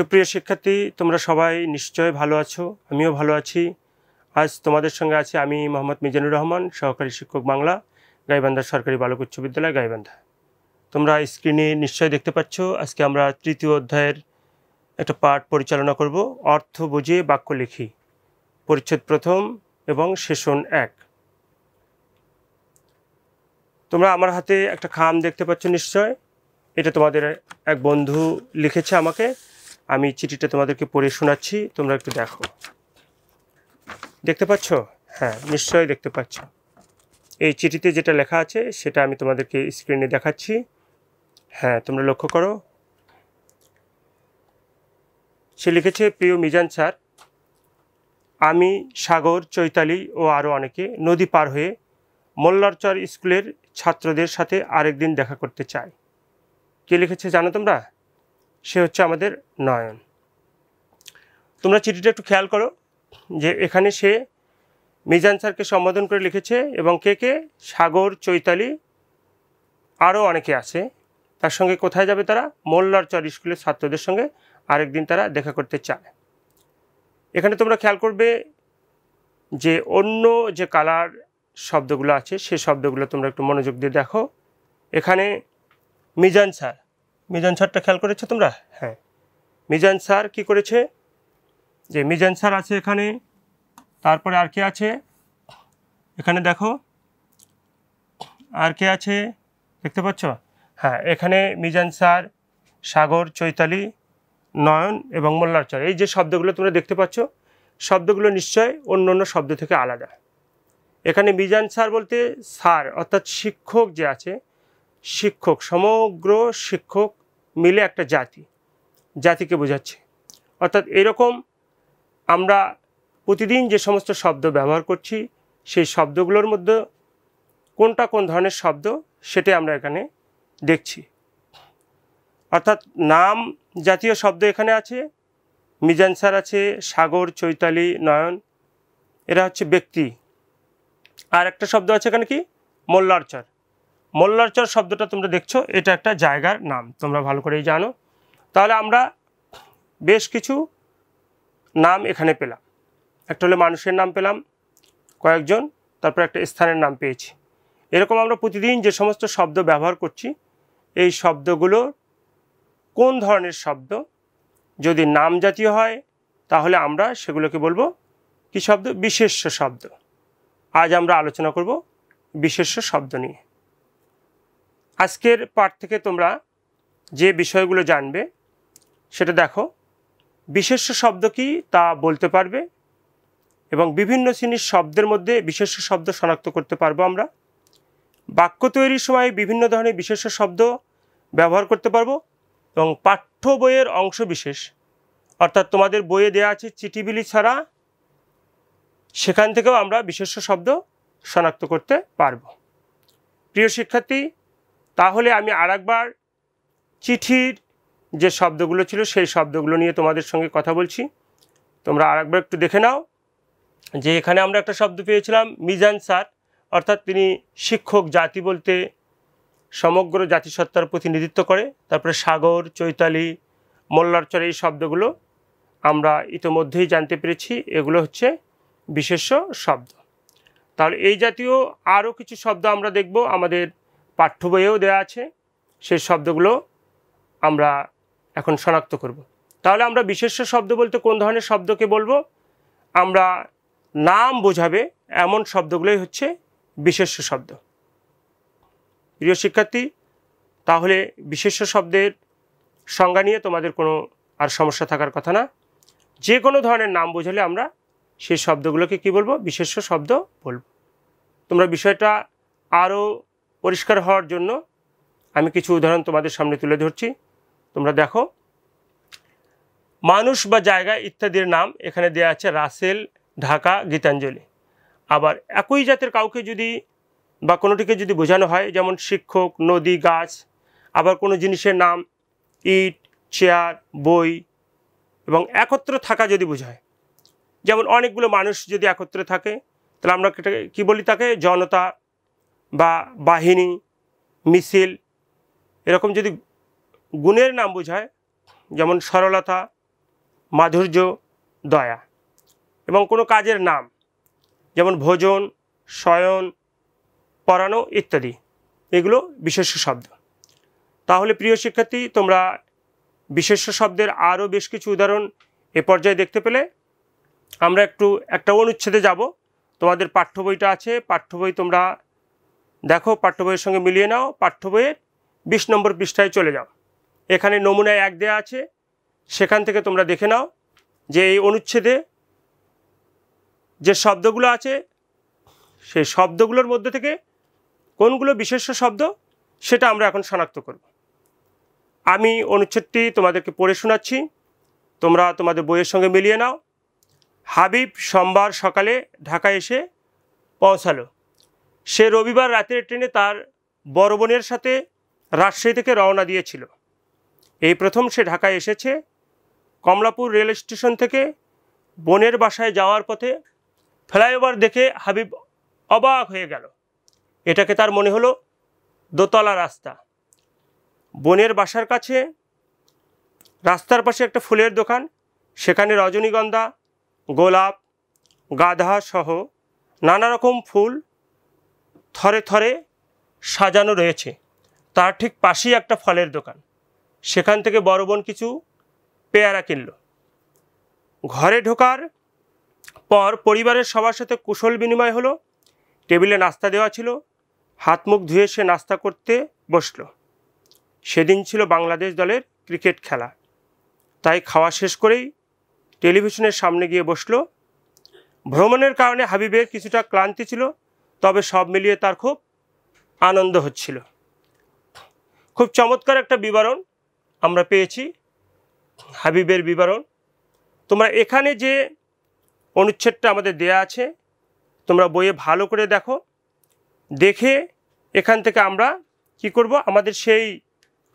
সুপ্রিয় শিক্ষার্থী তোমরা সবাই নিশ্চয় ভালো আছো আমিও ভালো আছি আজ তোমাদের সঙ্গে আছি আমি মোহাম্মদ মিজানুর রহমান সহকারী শিক্ষক বাংলা গাইবান্ধা সরকারি বালক উচ্চ বিদ্যালয় গাইবান্ধা তোমরা স্ক্রিনে নিশ্চয় দেখতে পাচ্ছ আজকে আমরা তৃতীয় অধ্যায়ের একটা পাঠ পরিচালনা করব অর্থ বুঝে বাক্য লিখি পরিচ্ছেদ প্রথম এবং সেশন এক তোমরা আমার হাতে একটা খাম দেখতে পাচ্ছ নিশ্চয় এটা তোমাদের এক বন্ধু লিখেছে আমাকে আমি চিঠিটা তোমাদেরকে পড়ে শোনাচ্ছি তোমরা একটু দেখো দেখতে পাচ্ছ হ্যাঁ নিশ্চয়ই দেখতে পাচ্ছ এই চিঠিতে যেটা লেখা আছে সেটা আমি তোমাদেরকে স্ক্রিনে দেখাচ্ছি হ্যাঁ তোমরা লক্ষ্য করো সে লিখেছে প্রিয় মিজান স্যার আমি সাগর চৈতালি ও আরও অনেকে নদী পার হয়ে মোল্লারচর স্কুলের ছাত্রদের সাথে আরেকদিন দেখা করতে চাই কে লিখেছে জানো তোমরা সে হচ্ছে আমাদের নয়ন তোমরা চিঠিটা একটু খেয়াল করো যে এখানে সে মিজান স্যারকে সম্বোধন করে লিখেছে এবং কে কে সাগর চৈতালি আরও অনেকে আছে তার সঙ্গে কোথায় যাবে তারা মোল্লার চর স্কুলের ছাত্রদের সঙ্গে আরেকদিন তারা দেখা করতে চায় এখানে তোমরা খেয়াল করবে যে অন্য যে কালার শব্দগুলো আছে সে শব্দগুলো তোমরা একটু মনোযোগ দিয়ে দেখো এখানে মিজান স্যার মিজান স্যারটা খেয়াল করেছো তোমরা হ্যাঁ মিজান স্যার কি করেছে যে মিজান স্যার আছে এখানে তারপরে আর কে আছে এখানে দেখো আর কে আছে দেখতে পাচ্ছ হ্যাঁ এখানে মিজান স্যার সাগর চৈতালি নয়ন এবং মোল্লারচর এই যে শব্দগুলো তোমরা দেখতে পাচ্ছ শব্দগুলো নিশ্চয় অন্য অন্য শব্দ থেকে আলাদা এখানে মিজান স্যার বলতে স্যার অর্থাৎ শিক্ষক যে আছে শিক্ষক সমগ্র শিক্ষক মিলে একটা জাতি জাতিকে বোঝাচ্ছে অর্থাৎ এরকম আমরা প্রতিদিন যে সমস্ত শব্দ ব্যবহার করছি সেই শব্দগুলোর মধ্যে কোনটা কোন ধরনের শব্দ সেটাই আমরা এখানে দেখছি অর্থাৎ নাম জাতীয় শব্দ এখানে আছে মিজানসার আছে সাগর চৈতালি নয়ন এরা হচ্ছে ব্যক্তি আর একটা শব্দ আছে এখানে কি মোল্লারচর মোল্লারচর শব্দটা তোমরা দেখছো এটা একটা জায়গার নাম তোমরা ভালো করেই জানো তাহলে আমরা বেশ কিছু নাম এখানে পেলাম একটা হলে মানুষের নাম পেলাম কয়েকজন তারপর একটা স্থানের নাম পেয়েছি এরকম আমরা প্রতিদিন যে সমস্ত শব্দ ব্যবহার করছি এই শব্দগুলো কোন ধরনের শব্দ যদি নাম জাতীয় হয় তাহলে আমরা সেগুলোকে বলবো কি শব্দ বিশেষ্য শব্দ আজ আমরা আলোচনা করব বিশেষ্য শব্দ নিয়ে আজকের পাঠ থেকে তোমরা যে বিষয়গুলো জানবে সেটা দেখো বিশেষ্য শব্দ কি তা বলতে পারবে এবং বিভিন্ন শ্রেণীর শব্দের মধ্যে বিশেষ শব্দ শনাক্ত করতে পারবো আমরা বাক্য তৈরির সময় বিভিন্ন ধরনের বিশেষ শব্দ ব্যবহার করতে পারবো এবং পাঠ্য বইয়ের অংশ বিশেষ অর্থাৎ তোমাদের বইয়ে দেয়া আছে চিঠিবিলি ছাড়া সেখান থেকেও আমরা বিশেষ শব্দ শনাক্ত করতে পারব প্রিয় শিক্ষার্থী তাহলে আমি আরেকবার চিঠির যে শব্দগুলো ছিল সেই শব্দগুলো নিয়ে তোমাদের সঙ্গে কথা বলছি তোমরা আরেকবার একটু দেখে নাও যে এখানে আমরা একটা শব্দ পেয়েছিলাম মিজান স্যার অর্থাৎ তিনি শিক্ষক জাতি বলতে সমগ্র জাতিসত্তার প্রতিনিধিত্ব করে তারপরে সাগর চৈতালি মল্লারচর এই শব্দগুলো আমরা ইতোমধ্যেই জানতে পেরেছি এগুলো হচ্ছে বিশেষ্য শব্দ তাহলে এই জাতীয় আরও কিছু শব্দ আমরা দেখব আমাদের পাঠ্য বইয়েও দেওয়া আছে সেই শব্দগুলো আমরা এখন শনাক্ত করব। তাহলে আমরা বিশেষ শব্দ বলতে কোন ধরনের শব্দকে বলবো আমরা নাম বোঝাবে এমন শব্দগুলোই হচ্ছে বিশেষ্য শব্দ প্রিয় শিক্ষার্থী তাহলে বিশেষ শব্দের সংজ্ঞা নিয়ে তোমাদের কোনো আর সমস্যা থাকার কথা না যে কোনো ধরনের নাম বোঝালে আমরা সেই শব্দগুলোকে কি বলবো বিশেষ্য শব্দ বলবো তোমরা বিষয়টা আরও পরিষ্কার হওয়ার জন্য আমি কিছু উদাহরণ তোমাদের সামনে তুলে ধরছি তোমরা দেখো মানুষ বা জায়গা ইত্যাদির নাম এখানে দেয়া আছে রাসেল ঢাকা গীতাঞ্জলি আবার একই জাতের কাউকে যদি বা কোনোটিকে যদি বোঝানো হয় যেমন শিক্ষক নদী গাছ আবার কোনো জিনিসের নাম ইট চেয়ার বই এবং একত্র থাকা যদি বোঝায় যেমন অনেকগুলো মানুষ যদি একত্রে থাকে তাহলে আমরা কী বলি তাকে জনতা বা বাহিনী মিছিল এরকম যদি গুণের নাম বোঝায় যেমন সরলতা মাধুর্য দয়া এবং কোনো কাজের নাম যেমন ভোজন শয়ন পড়ানো ইত্যাদি এগুলো বিশেষ্য শব্দ তাহলে প্রিয় শিক্ষার্থী তোমরা বিশেষ্য শব্দের আরও বেশ কিছু উদাহরণ এ পর্যায়ে দেখতে পেলে আমরা একটু একটা অনুচ্ছেদে যাব তোমাদের পাঠ্য বইটা আছে পাঠ্য বই তোমরা দেখো পাঠ্য বইয়ের সঙ্গে মিলিয়ে নাও পাঠ্য বইয়ের বিশ নম্বর পৃষ্ঠায় চলে যাও এখানে নমুনায় এক দেয়া আছে সেখান থেকে তোমরা দেখে নাও যে এই অনুচ্ছেদে যে শব্দগুলো আছে সেই শব্দগুলোর মধ্যে থেকে কোনগুলো বিশেষ শব্দ সেটা আমরা এখন শনাক্ত করব আমি অনুচ্ছেদটি তোমাদেরকে পড়ে শোনাচ্ছি তোমরা তোমাদের বইয়ের সঙ্গে মিলিয়ে নাও হাবিব সোমবার সকালে ঢাকা এসে পৌঁছালো সে রবিবার রাতের ট্রেনে তার বড় বোনের সাথে রাজশাহী থেকে রওনা দিয়েছিল এই প্রথম সে ঢাকায় এসেছে কমলাপুর রেল স্টেশন থেকে বোনের বাসায় যাওয়ার পথে ফ্লাইওভার দেখে হাবিব অবাক হয়ে গেল এটাকে তার মনে হলো দোতলা রাস্তা বনের বাসার কাছে রাস্তার পাশে একটা ফুলের দোকান সেখানে রজনীগন্ধা গোলাপ গাধা সহ নানা রকম ফুল থরে থরে সাজানো রয়েছে তার ঠিক পাশেই একটা ফলের দোকান সেখান থেকে বড় বোন কিছু পেয়ারা কিনল ঘরে ঢোকার পর পরিবারের সবার সাথে কুশল বিনিময় হলো টেবিলে নাস্তা দেওয়া ছিল হাত মুখ ধুয়ে সে নাস্তা করতে বসল সেদিন ছিল বাংলাদেশ দলের ক্রিকেট খেলা তাই খাওয়া শেষ করেই টেলিভিশনের সামনে গিয়ে বসল ভ্রমণের কারণে হাবিবের কিছুটা ক্লান্তি ছিল তবে সব মিলিয়ে তার খুব আনন্দ হচ্ছিল খুব চমৎকার একটা বিবরণ আমরা পেয়েছি হাবিবের বিবরণ তোমরা এখানে যে অনুচ্ছেদটা আমাদের দেয়া আছে তোমরা বইয়ে ভালো করে দেখো দেখে এখান থেকে আমরা কি করব আমাদের সেই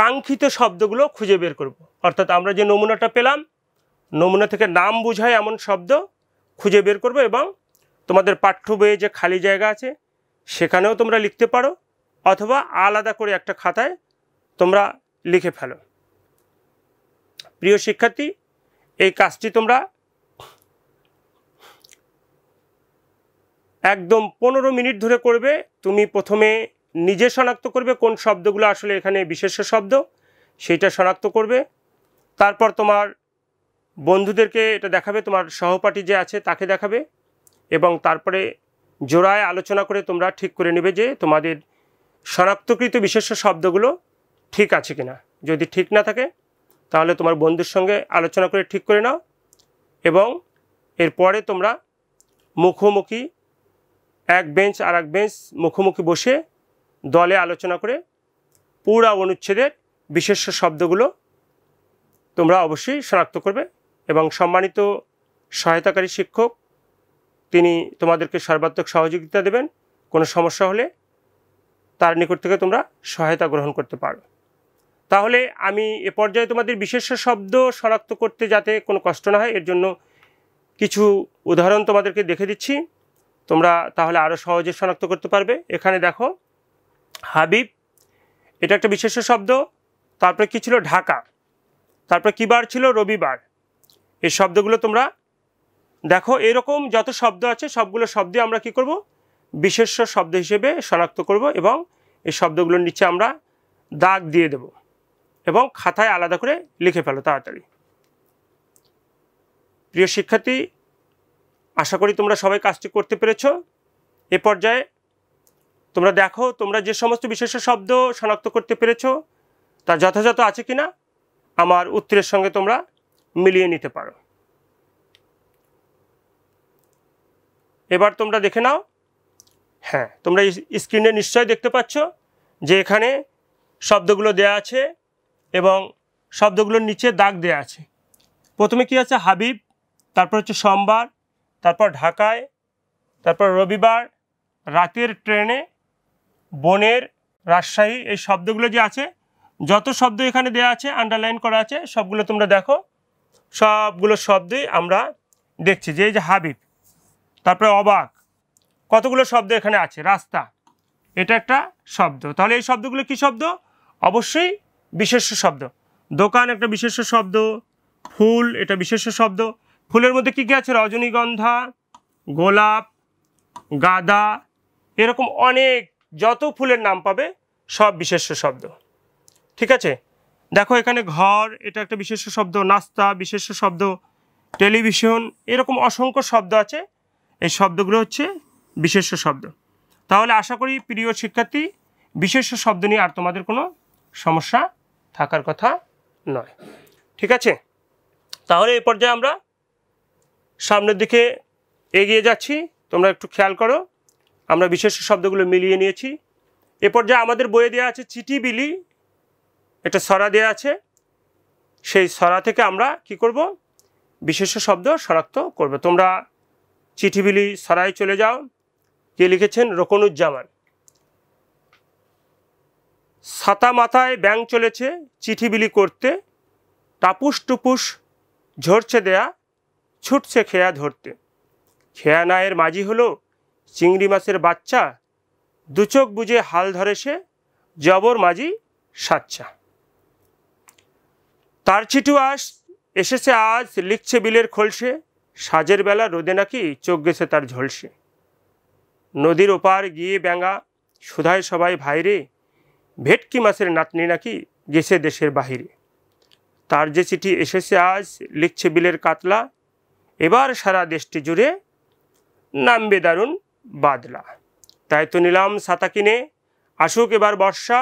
কাঙ্ক্ষিত শব্দগুলো খুঁজে বের করব। অর্থাৎ আমরা যে নমুনাটা পেলাম নমুনা থেকে নাম বুঝায় এমন শব্দ খুঁজে বের করব এবং তোমাদের পাঠ্য বইয়ে যে খালি জায়গা আছে সেখানেও তোমরা লিখতে পারো অথবা আলাদা করে একটা খাতায় তোমরা লিখে ফেলো প্রিয় শিক্ষার্থী এই কাজটি তোমরা একদম পনেরো মিনিট ধরে করবে তুমি প্রথমে নিজে শনাক্ত করবে কোন শব্দগুলো আসলে এখানে বিশেষ শব্দ সেইটা শনাক্ত করবে তারপর তোমার বন্ধুদেরকে এটা দেখাবে তোমার সহপাঠী যে আছে তাকে দেখাবে এবং তারপরে জোড়ায় আলোচনা করে তোমরা ঠিক করে নেবে যে তোমাদের শনাক্তকৃত বিশেষ শব্দগুলো ঠিক আছে কিনা যদি ঠিক না থাকে তাহলে তোমার বন্ধুর সঙ্গে আলোচনা করে ঠিক করে নাও এবং এরপরে তোমরা মুখোমুখি এক বেঞ্চ আর এক বেঞ্চ মুখোমুখি বসে দলে আলোচনা করে পুরা অনুচ্ছেদের বিশেষ শব্দগুলো তোমরা অবশ্যই শনাক্ত করবে এবং সম্মানিত সহায়তাকারী শিক্ষক তিনি তোমাদেরকে সর্বাত্মক সহযোগিতা দেবেন কোনো সমস্যা হলে তার নিকট থেকে তোমরা সহায়তা গ্রহণ করতে পারো তাহলে আমি এ পর্যায়ে তোমাদের বিশেষ শব্দ শনাক্ত করতে যাতে কোনো কষ্ট না হয় এর জন্য কিছু উদাহরণ তোমাদেরকে দেখে দিচ্ছি তোমরা তাহলে আরও সহজে শনাক্ত করতে পারবে এখানে দেখো হাবিব এটা একটা বিশেষ শব্দ তারপরে কি ছিল ঢাকা তারপরে কী বার ছিল রবিবার এই শব্দগুলো তোমরা দেখো এরকম যত শব্দ আছে সবগুলো শব্দে আমরা কি করব বিশেষ্য শব্দ হিসেবে শনাক্ত করব এবং এই শব্দগুলোর নিচে আমরা দাগ দিয়ে দেব এবং খাতায় আলাদা করে লিখে ফেলো তাড়াতাড়ি প্রিয় শিক্ষার্থী আশা করি তোমরা সবাই কাজটি করতে পেরেছ এ পর্যায়ে তোমরা দেখো তোমরা যে সমস্ত বিশেষ শব্দ শনাক্ত করতে পেরেছ তা যথাযথ আছে কিনা আমার উত্তরের সঙ্গে তোমরা মিলিয়ে নিতে পারো এবার তোমরা দেখে নাও হ্যাঁ তোমরা স্ক্রিনে নিশ্চয় দেখতে পাচ্ছ যে এখানে শব্দগুলো দেয়া আছে এবং শব্দগুলোর নিচে দাগ দেয়া আছে প্রথমে কি আছে হাবিব তারপর হচ্ছে সোমবার তারপর ঢাকায় তারপর রবিবার রাতের ট্রেনে বনের রাজশাহী এই শব্দগুলো যে আছে যত শব্দ এখানে দেয়া আছে আন্ডারলাইন করা আছে সবগুলো তোমরা দেখো সবগুলো শব্দই আমরা দেখছি যে এই যে হাবিব তারপরে অবাক কতগুলো শব্দ এখানে আছে রাস্তা এটা একটা শব্দ তাহলে এই শব্দগুলো কি শব্দ অবশ্যই বিশেষ শব্দ দোকান একটা বিশেষ শব্দ ফুল এটা বিশেষ শব্দ ফুলের মধ্যে কী কী আছে রজনীগন্ধা গোলাপ গাদা এরকম অনেক যত ফুলের নাম পাবে সব বিশেষ শব্দ ঠিক আছে দেখো এখানে ঘর এটা একটা বিশেষ শব্দ নাস্তা বিশেষ শব্দ টেলিভিশন এরকম অসংখ্য শব্দ আছে এই শব্দগুলো হচ্ছে বিশেষ শব্দ তাহলে আশা করি প্রিয় শিক্ষার্থী বিশেষ শব্দ নিয়ে আর তোমাদের কোনো সমস্যা থাকার কথা নয় ঠিক আছে তাহলে এই পর্যায়ে আমরা সামনের দিকে এগিয়ে যাচ্ছি তোমরা একটু খেয়াল করো আমরা বিশেষ শব্দগুলো মিলিয়ে নিয়েছি এ পর্যায়ে আমাদের বইয়ে দেওয়া আছে চিঠি বিলি এটা সরা দেওয়া আছে সেই সরা থেকে আমরা কি করব বিশেষ শব্দ শনাক্ত করবে তোমরা চিঠিবিলি সরাই চলে যাও কে লিখেছেন রোকনুজ্জামান সাতা মাথায় ব্যাং চলেছে চিঠিবিলি করতে টাপুস টুপুস ঝরছে দেয়া ছুটছে খেয়া ধরতে খেয়া নায়ের মাঝি হলো চিংড়ি মাছের বাচ্চা দুচোখ বুঝে হাল ধরে সে জবর মাঝি সাচ্চা তার চিঠু আস এসেছে আজ লিখছে বিলের খোলসে সাজের বেলা রোদে নাকি চোখ গেছে তার ঝলসে নদীর ওপার গিয়ে ব্যাঙা সুধায় সবাই ভাইরে ভেটকি মাছের নাতনি নাকি গেছে দেশের বাহিরে তার যে চিঠি এসেছে আজ লিখছে বিলের কাতলা এবার সারা দেশটি জুড়ে নামবে দারুণ বাদলা তাই তো নিলাম সাতা কিনে আসুক এবার বর্ষা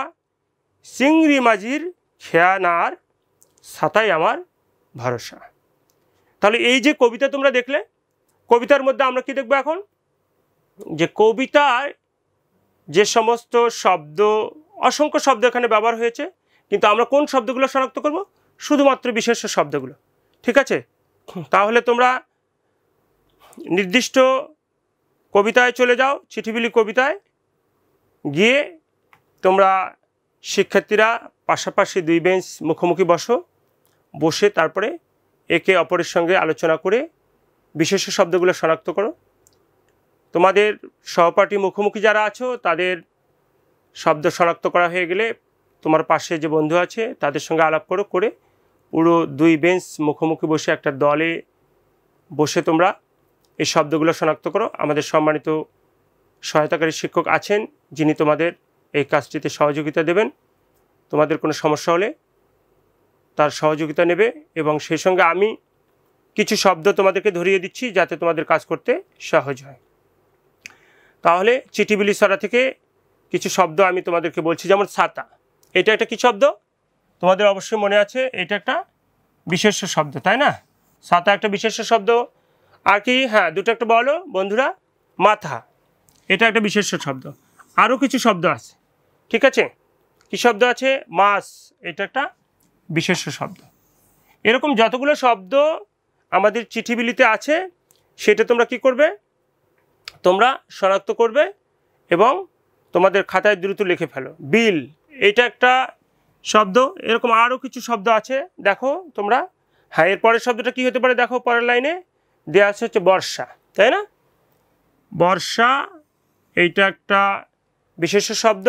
চিংড়ি মাঝির খেয়া না আর ছাতাই আমার ভরসা তাহলে এই যে কবিতা তোমরা দেখলে কবিতার মধ্যে আমরা কি দেখবো এখন যে কবিতায় যে সমস্ত শব্দ অসংখ্য শব্দ এখানে ব্যবহার হয়েছে কিন্তু আমরা কোন শব্দগুলো শনাক্ত করব শুধুমাত্র বিশেষ শব্দগুলো ঠিক আছে তাহলে তোমরা নির্দিষ্ট কবিতায় চলে যাও চিঠিবিলি কবিতায় গিয়ে তোমরা শিক্ষার্থীরা পাশাপাশি দুই বেঞ্চ মুখোমুখি বসো বসে তারপরে একে অপরের সঙ্গে আলোচনা করে বিশেষ শব্দগুলো শনাক্ত করো তোমাদের সহপাঠী মুখোমুখি যারা আছো তাদের শব্দ শনাক্ত করা হয়ে গেলে তোমার পাশে যে বন্ধু আছে তাদের সঙ্গে আলাপ করো করে পুরো দুই বেঞ্চ মুখোমুখি বসে একটা দলে বসে তোমরা এই শব্দগুলো শনাক্ত করো আমাদের সম্মানিত সহায়তাকারী শিক্ষক আছেন যিনি তোমাদের এই কাজটিতে সহযোগিতা দেবেন তোমাদের কোনো সমস্যা হলে তার সহযোগিতা নেবে এবং সেই সঙ্গে আমি কিছু শব্দ তোমাদেরকে ধরিয়ে দিচ্ছি যাতে তোমাদের কাজ করতে সহজ হয় তাহলে বিলি সরা থেকে কিছু শব্দ আমি তোমাদেরকে বলছি যেমন ছাতা এটা একটা কি শব্দ তোমাদের অবশ্যই মনে আছে এটা একটা বিশেষ শব্দ তাই না ছাতা একটা বিশেষ শব্দ আর কি হ্যাঁ দুটো একটা বলো বন্ধুরা মাথা এটা একটা বিশেষ শব্দ আরও কিছু শব্দ আছে ঠিক আছে কি শব্দ আছে মাস এটা একটা বিশেষ্য শব্দ এরকম যতগুলো শব্দ আমাদের চিঠিবিলিতে আছে সেটা তোমরা কি করবে তোমরা শনাক্ত করবে এবং তোমাদের খাতায় দ্রুত লিখে ফেলো বিল এটা একটা শব্দ এরকম আরও কিছু শব্দ আছে দেখো তোমরা হ্যাঁ এর পরের শব্দটা কি হতে পারে দেখো পরের লাইনে দেওয়া আছে হচ্ছে বর্ষা তাই না বর্ষা এইটা একটা বিশেষ শব্দ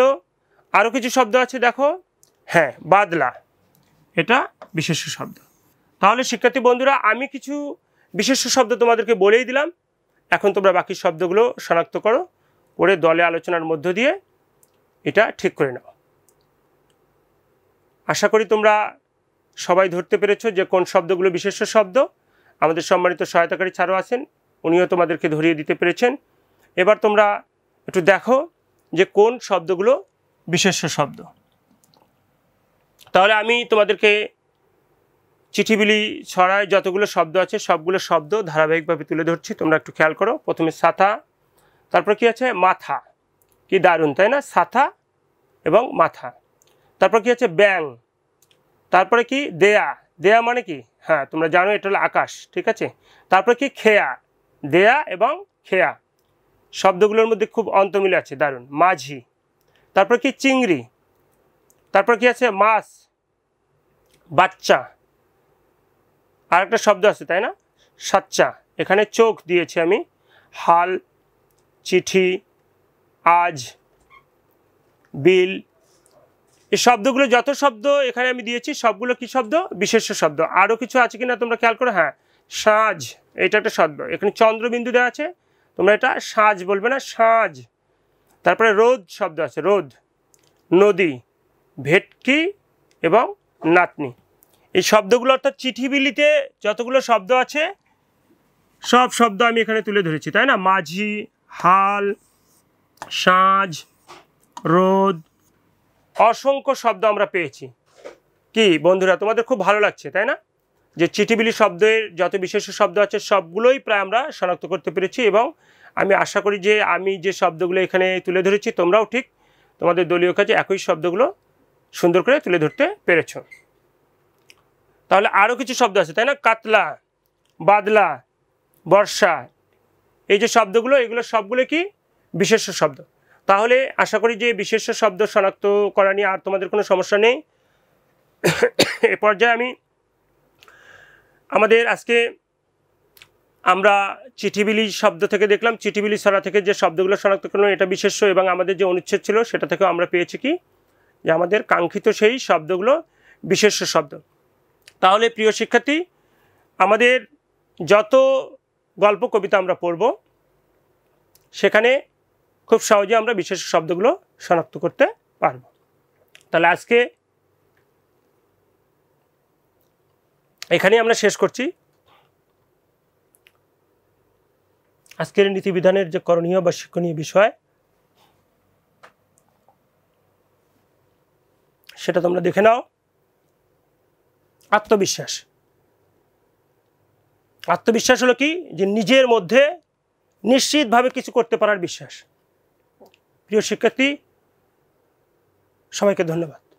আরও কিছু শব্দ আছে দেখো হ্যাঁ বাদলা এটা বিশেষ্য শব্দ তাহলে শিক্ষার্থী বন্ধুরা আমি কিছু বিশেষ্য শব্দ তোমাদেরকে বলেই দিলাম এখন তোমরা বাকি শব্দগুলো শনাক্ত করো করে দলে আলোচনার মধ্য দিয়ে এটা ঠিক করে নাও আশা করি তোমরা সবাই ধরতে পেরেছ যে কোন শব্দগুলো বিশেষ শব্দ আমাদের সম্মানিত সহায়তাকারী ছাড়ও আছেন উনিও তোমাদেরকে ধরিয়ে দিতে পেরেছেন এবার তোমরা একটু দেখো যে কোন শব্দগুলো বিশেষ শব্দ তাহলে আমি তোমাদেরকে চিঠিবিলি ছড়ায় যতগুলো শব্দ আছে সবগুলো শব্দ ধারাবাহিকভাবে তুলে ধরছি তোমরা একটু খেয়াল করো প্রথমে সাথা তারপর কি আছে মাথা কি দারুণ তাই না সাথা এবং মাথা তারপর কি আছে ব্যাং তারপরে কি দেয়া দেয়া মানে কি হ্যাঁ তোমরা জানো এটা হলো আকাশ ঠিক আছে তারপরে কি খেয়া দেয়া এবং খেয়া শব্দগুলোর মধ্যে খুব অন্তমিল আছে দারুণ মাঝি তারপর কি চিংড়ি তারপর কি আছে মাস বাচ্চা আর একটা শব্দ আছে তাই না সাচ্চা এখানে চোখ দিয়েছি আমি হাল চিঠি আজ বিল এই শব্দগুলো যত শব্দ এখানে আমি দিয়েছি সবগুলো কি শব্দ বিশেষ শব্দ আরও কিছু আছে কিনা তোমরা খেয়াল করো হ্যাঁ সাজ এটা একটা শব্দ এখানে চন্দ্রবিন্দু দেওয়া আছে তোমরা এটা সাজ বলবে না সাজ তারপরে রোদ শব্দ আছে রোদ নদী ভেটকি এবং নাতনি এই শব্দগুলো অর্থাৎ বিলিতে যতগুলো শব্দ আছে সব শব্দ আমি এখানে তুলে ধরেছি তাই না মাঝি হাল সাঁজ রোদ অসংখ্য শব্দ আমরা পেয়েছি কি বন্ধুরা তোমাদের খুব ভালো লাগছে তাই না যে চিঠিবিলি শব্দের যত বিশেষ শব্দ আছে সবগুলোই প্রায় আমরা শনাক্ত করতে পেরেছি এবং আমি আশা করি যে আমি যে শব্দগুলো এখানে তুলে ধরেছি তোমরাও ঠিক তোমাদের দলীয় কাজে একই শব্দগুলো সুন্দর করে তুলে ধরতে পেরেছ তাহলে আরও কিছু শব্দ আছে তাই না কাতলা বাদলা বর্ষা এই যে শব্দগুলো এগুলো সবগুলো কি বিশেষ শব্দ তাহলে আশা করি যে বিশেষ শব্দ শনাক্ত করা নিয়ে আর তোমাদের কোনো সমস্যা নেই এ পর্যায়ে আমি আমাদের আজকে আমরা চিঠিবিলি শব্দ থেকে দেখলাম চিঠিবিলি সারা থেকে যে শব্দগুলো শনাক্ত করলাম এটা বিশেষ্য এবং আমাদের যে অনুচ্ছেদ ছিল সেটা থেকেও আমরা পেয়েছি কি যে আমাদের কাঙ্ক্ষিত সেই শব্দগুলো বিশেষ শব্দ তাহলে প্রিয় শিক্ষার্থী আমাদের যত গল্প কবিতা আমরা পড়ব সেখানে খুব সহজে আমরা বিশেষ শব্দগুলো শনাক্ত করতে পারব তাহলে আজকে এখানে আমরা শেষ করছি আজকের নীতিবিধানের যে করণীয় বা শিক্ষণীয় বিষয় সেটা তোমরা দেখে নাও আত্মবিশ্বাস আত্মবিশ্বাস হলো কি যে নিজের মধ্যে নিশ্চিতভাবে কিছু করতে পারার বিশ্বাস প্রিয় শিক্ষার্থী সবাইকে ধন্যবাদ